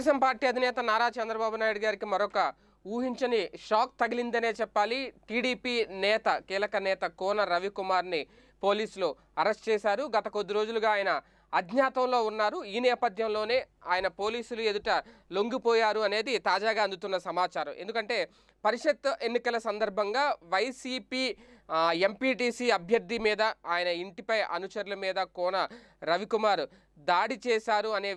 Telugu Desam party అధినేత నారా చంద్రబాబు నాయుడు గారికి మరొక ఊహించని షాక్ తగిలిందనే చెప్పాలి టీడీపీ నేత కీలక నేత కోన రవికుమార్ని పోలీసులు అరెస్ట్ చేశారు గత కొద్ది రోజులుగా ఆయన అజ్ఞాతంలో ఉన్నారు ఈ నేపథ్యంలోనే ఆయన పోలీసులు ఎదుట లొంగిపోయారు అనేది తాజాగా అందుతున్న సమాచారం ఎందుకంటే పరిషత్ ఎన్నికల సందర్భంగా వైసీపీ ఎంపీటీసీ అభ్యర్థి మీద ఆయన ఇంటిపై అనుచరుల మీద కోన రవికుమార్ దాడి చేశారు అనే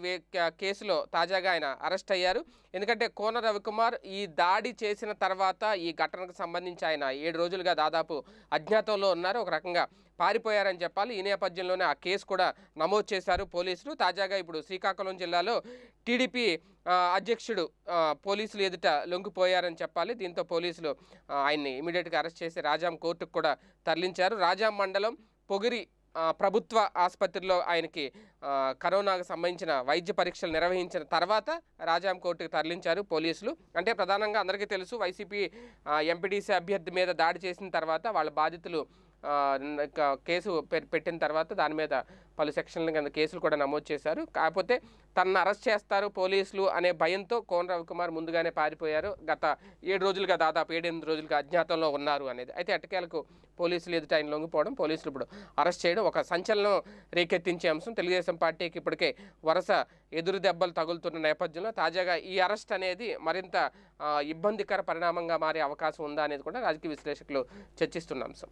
కేసులో తాజాగా ఆయన అరెస్ట్ అయ్యారు ఎందుకంటే కోన రవికుమార్ ఈ దాడి చేసిన తర్వాత ఈ ఘటనకు సంబంధించి ఆయన ఏడు రోజులుగా దాదాపు అజ్ఞాతంలో ఉన్నారు ఒక రకంగా పారిపోయారని చెప్పాలి ఈ నేపథ్యంలోనే ఆ కేసు కూడా నమోదు చేశారు పోలీసులు తాజాగా ఇప్పుడు శ్రీకాకుళం జిల్లాలో టీడీపీ అధ్యక్షుడు పోలీసులు ఎదుట లొంగిపోయారని చెప్పాలి దీంతో పోలీసులు ఆయన్ని ఇమీడియట్గా అరెస్ట్ చేసి రాజాం కోర్టుకు కూడా తరలించారు రాజాం మండలం పొగిరి ప్రభుత్వ ఆసుపత్రిలో ఆయనకి కరోనాకు సంబంధించిన వైద్య పరీక్షలు నిర్వహించిన తర్వాత రాజాం కోర్టుకు తరలించారు పోలీసులు అంటే ప్రధానంగా అందరికీ తెలుసు వైసీపీ ఎంపీడీసీ అభ్యర్థి మీద దాడి చేసిన తర్వాత వాళ్ళ బాధితులు కేసు పెట్టిన తర్వాత దాని మీద పలు సెక్షన్ల కింద కేసులు కూడా నమోదు చేశారు కాకపోతే తనను అరెస్ట్ చేస్తారు పోలీసులు అనే భయంతో కోన రవికుమార్ ముందుగానే పారిపోయారు గత ఏడు రోజులుగా దాదాపు ఏడెనిమిది రోజులుగా అజ్ఞాతంలో ఉన్నారు అనేది అయితే అటకేలకు పోలీసులు ఎదుట ఆయన లొంగిపోవడం పోలీసులు ఇప్పుడు అరెస్ట్ చేయడం ఒక సంచలనం రేకెత్తించే అంశం తెలుగుదేశం పార్టీకి ఇప్పటికే వరుస ఎదురు దెబ్బలు తగులుతున్న నేపథ్యంలో తాజాగా ఈ అరెస్ట్ అనేది మరింత ఇబ్బందికర పరిణామంగా మారే అవకాశం ఉందా అనేది కూడా రాజకీయ విశ్లేషకులు చర్చిస్తున్న అంశం